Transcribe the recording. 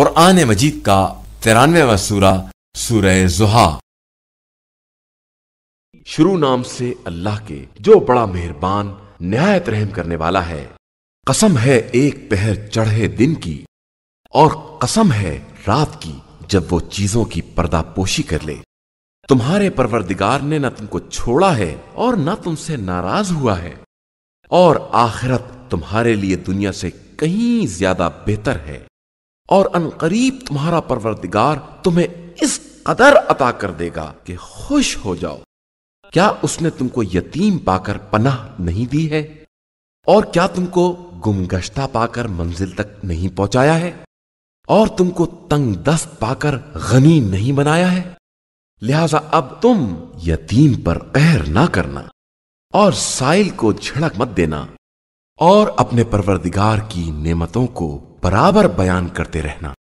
कुरान मजीद का तिरानवेवा सूरा सूर जुहा शुरू नाम से अल्लाह के जो बड़ा मेहरबान नहायत रहम करने वाला है कसम है एक पहर चढ़े दिन की और कसम है रात की जब वो चीजों की पर्दापोशी कर ले तुम्हारे परवरदिगार ने ना तुमको छोड़ा है और ना तुमसे नाराज हुआ है और आखिरत तुम्हारे लिए दुनिया से कहीं ज्यादा बेहतर है और अनकरीब तुम्हारा परवरदिगार तुम्हें इस कदर अता कर देगा कि खुश हो जाओ क्या उसने तुमको यतीम पाकर पनाह नहीं दी है और क्या तुमको गुमगश्ता पाकर मंजिल तक नहीं पहुंचाया है और तुमको तंग दस्त पाकर गनी नहीं बनाया है लिहाजा अब तुम यतीम पर कहर ना करना और साइल को झड़क मत देना और अपने परवरदिगार की नेमतों को बराबर बयान करते रहना